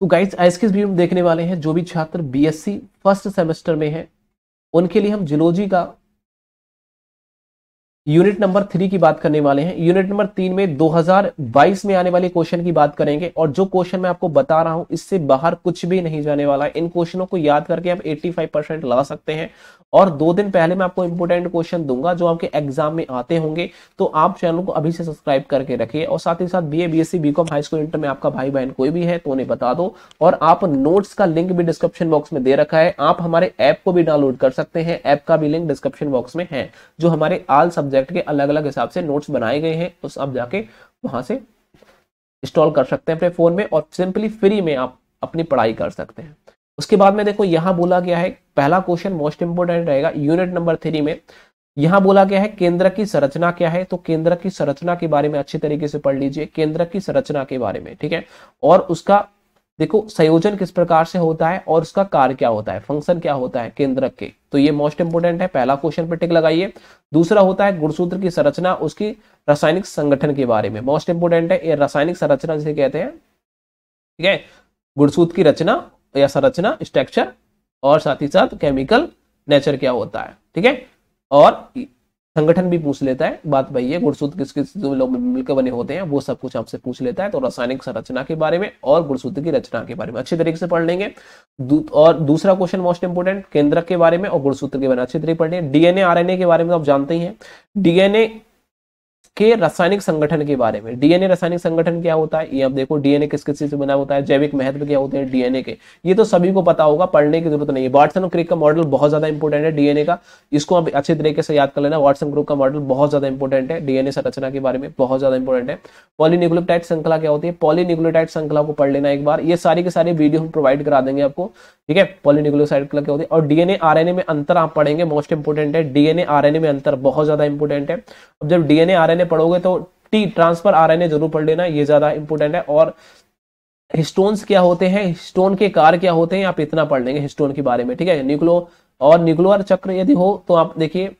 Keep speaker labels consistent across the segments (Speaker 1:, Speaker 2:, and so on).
Speaker 1: तो गाइड्स आज के वीडियो में देखने वाले हैं जो भी छात्र बीएससी फर्स्ट सेमेस्टर में है उनके लिए हम जियोलॉजी का यूनिट नंबर थ्री की बात करने वाले हैं यूनिट नंबर तीन में 2022 में आने वाले क्वेश्चन की बात करेंगे और जो क्वेश्चन मैं आपको बता रहा हूं इससे बाहर कुछ भी नहीं जाने वाला है इन क्वेश्चनों को याद करके आप 85 परसेंट ला सकते हैं और दो दिन पहले मैं आपको इंपोर्टेंट क्वेश्चन दूंगा जो आपके एग्जाम में आते होंगे तो आप चैनल को अभी से सब्सक्राइब करके रखिए और साथ ही साथ B A B S C B com high school inter में आपका भाई बहन कोई भी है तो उन्हें बता दो और आप नोट्स का लिंक भी डिस्क्रिप्शन बॉक्स में दे रखा है आप हमारे ऐप को भी डाउनलोड कर सकते हैं ऐप का भी लिंक डिस्क्रिप्शन बॉक्स में है जो हमारे आल सब्जेक्ट सब्जेक्ट के अलग अलग हिसाब से नोट्स बनाए गए हैं उस तो आप जाके वहां से इंस्टॉल कर सकते हैं अपने फ़ोन में और सिंपली फ्री में आप अपनी पढ़ाई कर सकते हैं उसके बाद में देखो यहाँ बोला गया है पहला क्वेश्चन मोस्ट इंपोर्टेंट रहेगा यूनिट नंबर थ्री में यहाँ बोला गया है केंद्र की संरचना क्या है तो केंद्र की संरचना के बारे में अच्छे तरीके से पढ़ लीजिए केंद्र की संरचना के बारे में ठीक है और उसका देखो संयोजन किस प्रकार से होता है और उसका कार्य क्या होता है फंक्शन क्या होता है केंद्रक के तो ये मोस्ट इंपोर्टेंट है पहला क्वेश्चन पे टिक लगाइए दूसरा होता है गुणसूत्र की संरचना उसकी रासायनिक संगठन के बारे में मोस्ट इंपोर्टेंट है ये रासायनिक संरचना जिसे कहते हैं ठीक है गुणसूत्र की रचना या संरचना स्ट्रक्चर और साथ ही साथ केमिकल नेचर क्या होता है ठीक है और संगठन भी पूछ लेता है बात भाई है गुड़सूत्र किस किस जो लोग मिलकर बने होते हैं वो सब कुछ आपसे पूछ लेता है तो रासायनिक संरचना के बारे में और गुड़सूत्र की रचना के बारे में अच्छे तरीके से पढ़ लेंगे दू, और दूसरा क्वेश्चन मोस्ट इंपोर्टेंट केंद्रक के बारे में और गुड़सूत्र के बारे में अच्छे तरीके पढ़ लेंगे डीएनए आरएनए के बारे में तो आप जानते ही हैं डीएनए के रासायनिक संगठन के बारे में डीएनए रासायनिक संगठन क्या होता है ये आप देखो डीएनए किस किस चीज से बना होता है जैविक महत्व क्या होते हैं डीएनए के ये तो सभी को पता होगा पढ़ने की जरूरत नहीं है वाटसन और क्रिक का मॉडल बहुत ज्यादा इंपॉर्टेंट है डीएनए का इसको आप अच्छे तरीके से याद कर लेना वाटसन ग्रुप का मॉडल बहुत ज्यादा इंपॉर्टेंट है डीएनए संरचना के बारे में बहुत ज्यादा इंपॉर्टेंट है पॉलीन्यूक्लियोटाइड श्रृंखला क्या होती है पॉलीन्यूक्लियोटाइड श्रृंखला को पढ़ लेना एक बार ये सारी के सारे वीडियो हम प्रोवाइड करा देंगे आपको ठीक है पॉलीन्यूक्लियोसाइड क्या होती है और डीएनए आरएनए में अंतर आप पढ़ेंगे मोस्ट इंपोर्टेंट है डीएनए आरएनए में अंतर बहुत ज्यादा इंपॉर्टेंट है अब जब डीएनए आरएनए पढ़ोगे तो टी ट्रांसफर आर जरूर पढ़ लेना ये ज्यादा इंपॉर्टेंट है और हिस्टोन्स क्या होते हैं हिस्टोन के कार क्या होते हैं आप इतना पढ़ लेंगे हिस्टोन के बारे में ठीक है न्यूक्लो और न्यूक्लियर चक्र यदि हो तो आप देखिए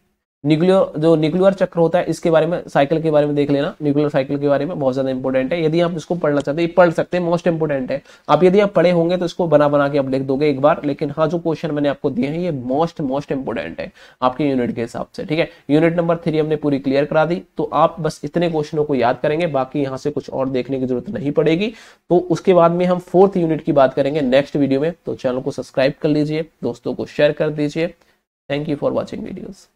Speaker 1: न्यूक्लियर जो न्यूक्लियर चक्र होता है इसके बारे में साइकिल के बारे में देख लेना न्यूक्लियर साइकिल के बारे में बहुत ज्यादा इंपॉर्टेंट है यदि आप इसको पढ़ना चाहते हैं पढ़ सकते हैं मोस्ट इंपॉर्टेंट है आप यदि आप पढ़े होंगे तो इसको बना बना के आप लिख दोगे एक बार लेकिन हाँ जो क्वेश्चन मैंने आपको दिए हैं ये मोस्ट मोस्ट इंपॉर्टेंट है आपके यूनिट के हिसाब से ठीक है यूनिट नंबर थ्री हमने पूरी क्लियर करा दी तो आप बस इतने क्वेश्चनों को याद करेंगे बाकी यहाँ से कुछ और देखने की जरूरत नहीं पड़ेगी तो उसके बाद में हम फोर्थ यूनिट की बात करेंगे नेक्स्ट वीडियो में तो चैनल को सब्सक्राइब कर लीजिए दोस्तों को शेयर कर दीजिए thank you for watching videos